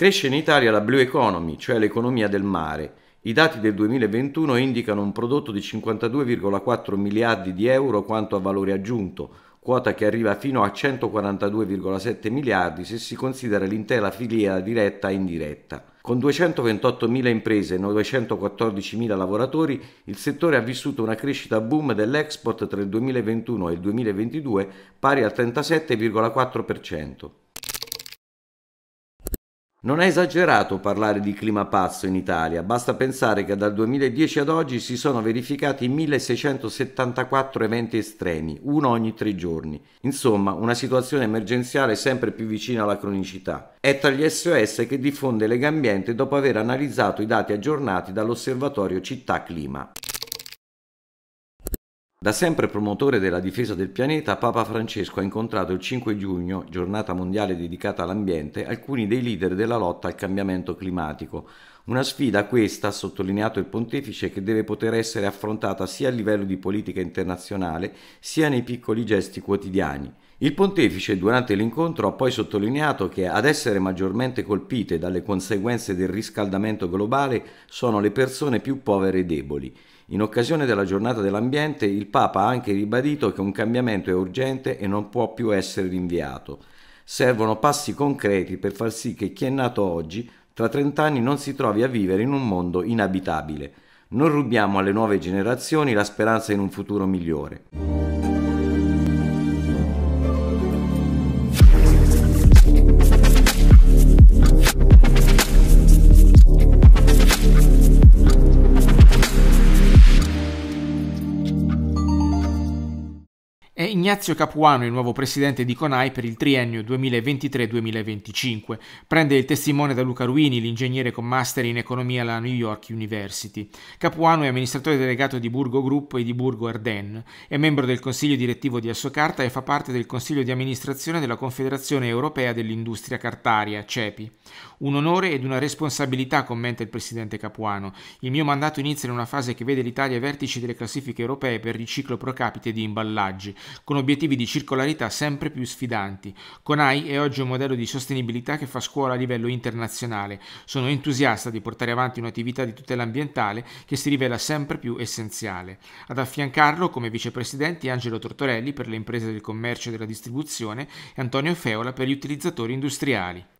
Cresce in Italia la Blue Economy, cioè l'economia del mare. I dati del 2021 indicano un prodotto di 52,4 miliardi di euro quanto a valore aggiunto, quota che arriva fino a 142,7 miliardi se si considera l'intera filiera diretta e indiretta. Con 228.000 imprese e 914.000 lavoratori, il settore ha vissuto una crescita boom dell'export tra il 2021 e il 2022 pari al 37,4%. Non è esagerato parlare di clima pazzo in Italia, basta pensare che dal 2010 ad oggi si sono verificati 1674 eventi estremi, uno ogni tre giorni. Insomma, una situazione emergenziale sempre più vicina alla cronicità. È tra gli SOS che diffonde Legambiente dopo aver analizzato i dati aggiornati dall'osservatorio Città Clima. Da sempre promotore della difesa del pianeta, Papa Francesco ha incontrato il 5 giugno, giornata mondiale dedicata all'ambiente, alcuni dei leader della lotta al cambiamento climatico. Una sfida questa, ha sottolineato il pontefice, che deve poter essere affrontata sia a livello di politica internazionale, sia nei piccoli gesti quotidiani. Il pontefice durante l'incontro ha poi sottolineato che ad essere maggiormente colpite dalle conseguenze del riscaldamento globale sono le persone più povere e deboli. In occasione della giornata dell'ambiente il Papa ha anche ribadito che un cambiamento è urgente e non può più essere rinviato. Servono passi concreti per far sì che chi è nato oggi tra 30 anni non si trovi a vivere in un mondo inabitabile. Non rubiamo alle nuove generazioni la speranza in un futuro migliore. Ignazio Capuano, il nuovo presidente di Conai per il triennio 2023-2025. Prende il testimone da Luca Ruini, l'ingegnere con master in economia alla New York University. Capuano è amministratore delegato di Burgo Gruppo e di Burgo Arden. è membro del consiglio direttivo di Assocarta e fa parte del consiglio di amministrazione della Confederazione Europea dell'Industria Cartaria, CEPI. Un onore ed una responsabilità, commenta il presidente Capuano. Il mio mandato inizia in una fase che vede l'Italia ai vertici delle classifiche europee per riciclo pro capite di imballaggi, con obiettivi di circolarità sempre più sfidanti. Conai è oggi un modello di sostenibilità che fa scuola a livello internazionale. Sono entusiasta di portare avanti un'attività di tutela ambientale che si rivela sempre più essenziale. Ad affiancarlo come vicepresidenti Angelo Tortorelli per le imprese del commercio e della distribuzione e Antonio Feola per gli utilizzatori industriali.